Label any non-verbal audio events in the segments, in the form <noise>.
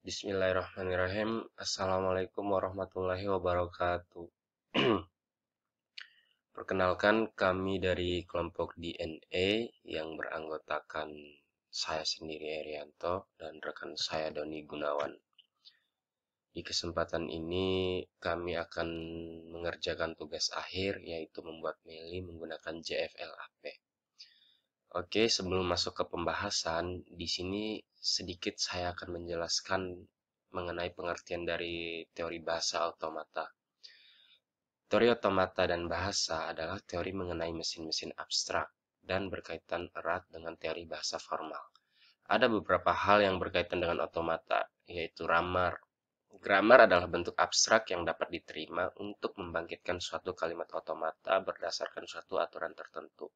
Bismillahirrahmanirrahim. Assalamualaikum warahmatullahi wabarakatuh. <clears throat> Perkenalkan kami dari kelompok DNA yang beranggotakan saya sendiri Erianto dan rekan saya Doni Gunawan. Di kesempatan ini kami akan mengerjakan tugas akhir yaitu membuat meli menggunakan JFLAP. Oke, sebelum masuk ke pembahasan, di sini sedikit saya akan menjelaskan mengenai pengertian dari teori bahasa automata. Teori automata dan bahasa adalah teori mengenai mesin-mesin abstrak dan berkaitan erat dengan teori bahasa formal. Ada beberapa hal yang berkaitan dengan automata, yaitu ramar, Grammar adalah bentuk abstrak yang dapat diterima untuk membangkitkan suatu kalimat otomata berdasarkan suatu aturan tertentu.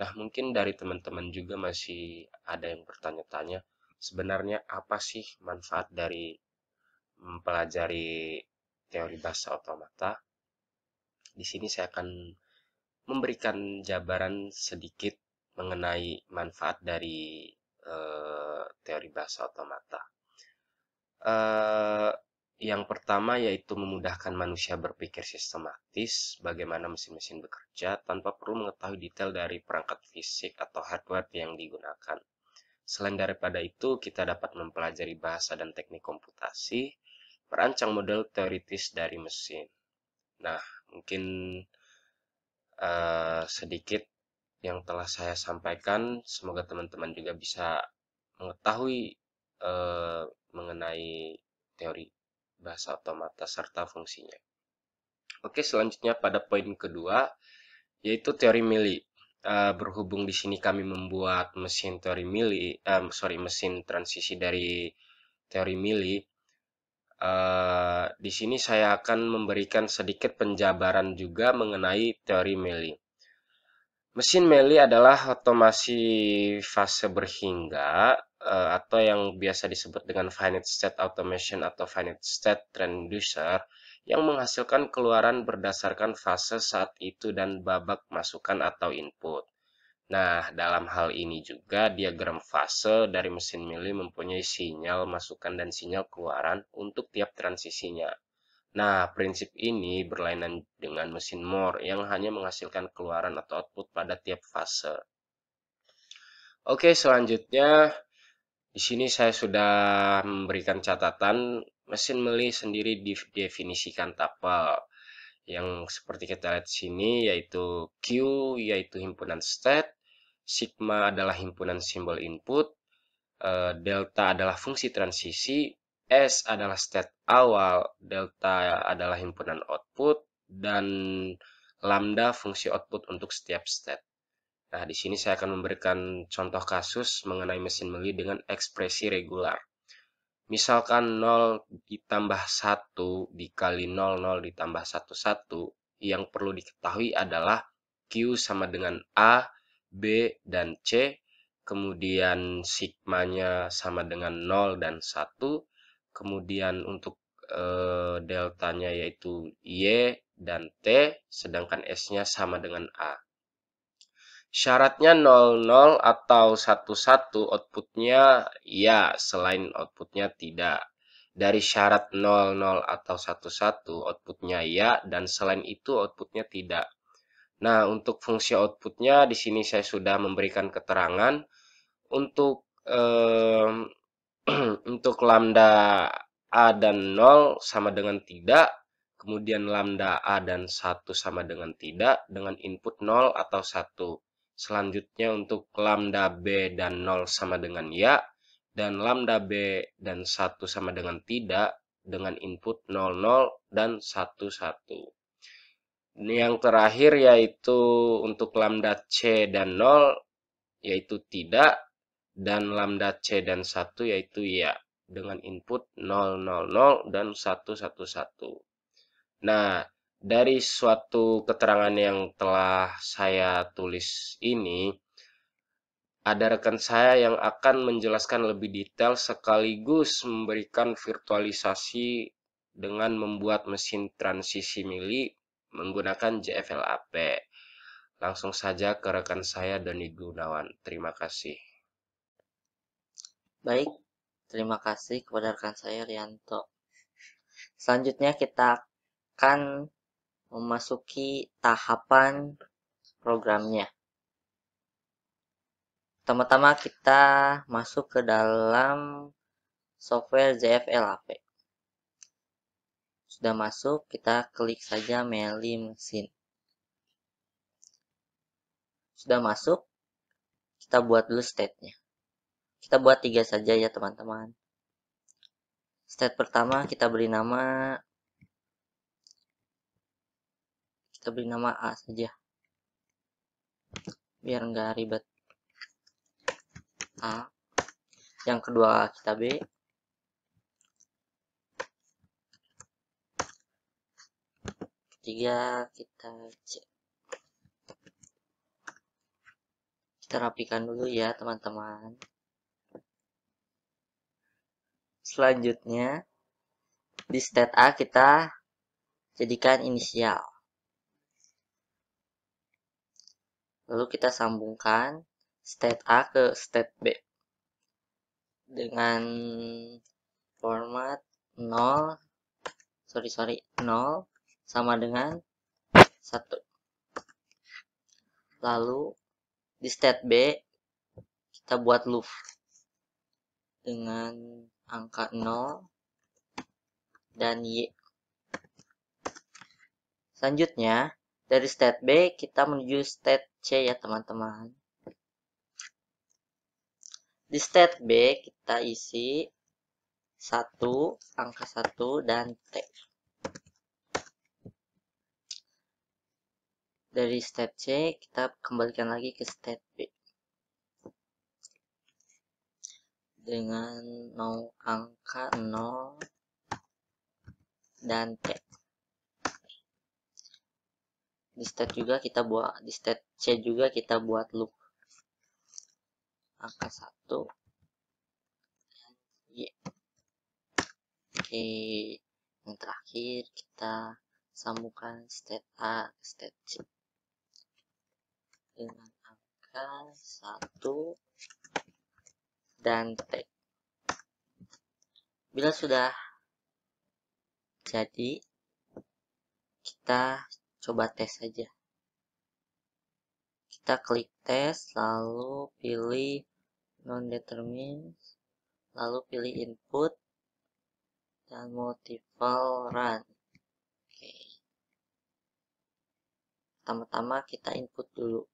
Nah, mungkin dari teman-teman juga masih ada yang bertanya-tanya, sebenarnya apa sih manfaat dari mempelajari teori bahasa otomata? Di sini saya akan memberikan jabaran sedikit mengenai manfaat dari uh, teori bahasa otomata. Uh, yang pertama yaitu memudahkan manusia berpikir sistematis bagaimana mesin-mesin bekerja tanpa perlu mengetahui detail dari perangkat fisik atau hardware yang digunakan. Selain daripada itu, kita dapat mempelajari bahasa dan teknik komputasi, merancang model teoritis dari mesin. Nah, mungkin uh, sedikit yang telah saya sampaikan. Semoga teman-teman juga bisa mengetahui uh, mengenai teori bahasa otomata serta fungsinya. Oke, selanjutnya pada poin kedua yaitu teori mili. Uh, eh, berhubung di sini kami membuat mesin teori mili, uh, eh, sorry mesin transisi dari teori mili. Uh, eh, di sini saya akan memberikan sedikit penjabaran juga mengenai teori mili. Mesin mili adalah otomasi fase berhingga uh, atau yang biasa disebut dengan finite state automation atau finite state transducer yang menghasilkan keluaran berdasarkan fase saat itu dan babak masukan atau input. Nah, dalam hal ini juga diagram fase dari mesin mili mempunyai sinyal masukan dan sinyal keluaran untuk tiap transisinya. Nah, prinsip ini berlainan dengan mesin Moore yang hanya menghasilkan keluaran atau output pada tiap fase. Oke, selanjutnya di sini saya sudah memberikan catatan mesin meli sendiri didefinisikan tapel yang seperti kita lihat di sini yaitu Q yaitu himpunan state, sigma adalah himpunan simbol input, eh, delta adalah fungsi transisi, S adalah state awal, delta adalah himpunan output, dan lambda fungsi output untuk setiap state. Nah, di sini saya akan memberikan contoh kasus mengenai mesin meli dengan ekspresi regular. Misalkan 0 ditambah 1 dikali 0, 0 ditambah 1, 1, yang perlu diketahui adalah Q sama dengan A, B, dan C, kemudian sigmanya sama dengan 0 dan 1, kemudian untuk e, deltanya yaitu Y dan T, sedangkan S-nya sama dengan A. Syaratnya 00 atau 11 outputnya ya, selain outputnya tidak. Dari syarat 00 atau 11 outputnya ya, dan selain itu outputnya tidak. Nah, untuk fungsi outputnya di sini saya sudah memberikan keterangan. Untuk eh, <clears throat> untuk lambda A dan 0 sama dengan tidak, kemudian lambda A dan 1 sama dengan tidak dengan input 0 atau 1. Selanjutnya untuk lambda B dan 0 sama dengan ya, dan lambda B dan 1 sama dengan tidak, dengan input 00 dan 11. Yang terakhir yaitu untuk lambda C dan 0, yaitu tidak, dan lambda C dan 1 yaitu ya, dengan input 000 dan 111. Nah, dari suatu keterangan yang telah saya tulis ini, ada rekan saya yang akan menjelaskan lebih detail sekaligus memberikan virtualisasi dengan membuat mesin transisi mili menggunakan JFLAP. Langsung saja ke rekan saya Doni Gunawan. Terima kasih. Baik, terima kasih kepada rekan saya Rianto. Selanjutnya kita akan memasuki tahapan programnya. Pertama-tama kita masuk ke dalam software ZFLAP. Sudah masuk, kita klik saja Meli mesin. Sudah masuk, kita buat dulu state-nya. Kita buat tiga saja ya teman-teman. State pertama kita beri nama kita beri nama A saja biar nggak ribet A yang kedua kita B ketiga kita C kita rapikan dulu ya teman-teman selanjutnya di state A kita jadikan inisial Lalu kita sambungkan state A ke state B dengan format 0 sorry sorry 0 sama dengan 1 lalu di state B kita buat loop dengan angka 0 dan Y selanjutnya dari state B kita menuju state C ya teman-teman di state B kita isi 1 angka 1 dan T dari state C kita kembalikan lagi ke state B dengan 0 angka 0 dan T di state juga kita buat di state C juga kita buat loop angka satu, yeah. oke yang terakhir kita sambungkan state A ke state C dengan angka satu dan T bila sudah jadi kita coba tes saja kita klik tes lalu pilih non determines lalu pilih input dan multiple run oke okay. pertama-tama kita input dulu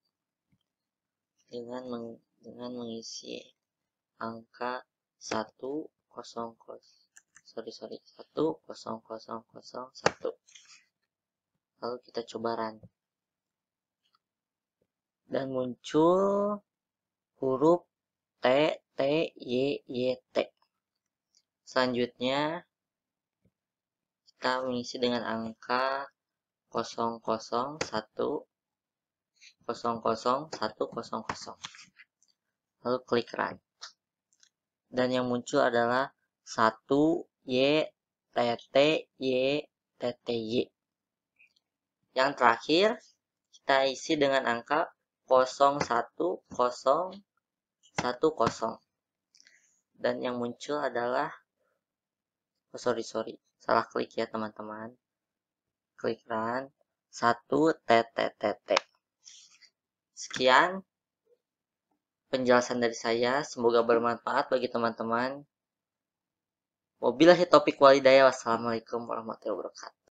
dengan meng, dengan mengisi angka 100 sorry sorry 1001 lalu kita coba run dan muncul huruf T, T, Y, Y, T. Selanjutnya, kita mengisi dengan angka 001, 00100 Lalu klik run. Dan yang muncul adalah 1 Y, T, T, Y, T, T, Y. Yang terakhir, kita isi dengan angka 01010. Dan yang muncul adalah, oh sorry, sorry, salah klik ya teman-teman. Klik run, 1 TTTT. Sekian penjelasan dari saya, semoga bermanfaat bagi teman-teman. Wabillahi topik walidaya, wassalamualaikum warahmatullahi wabarakatuh.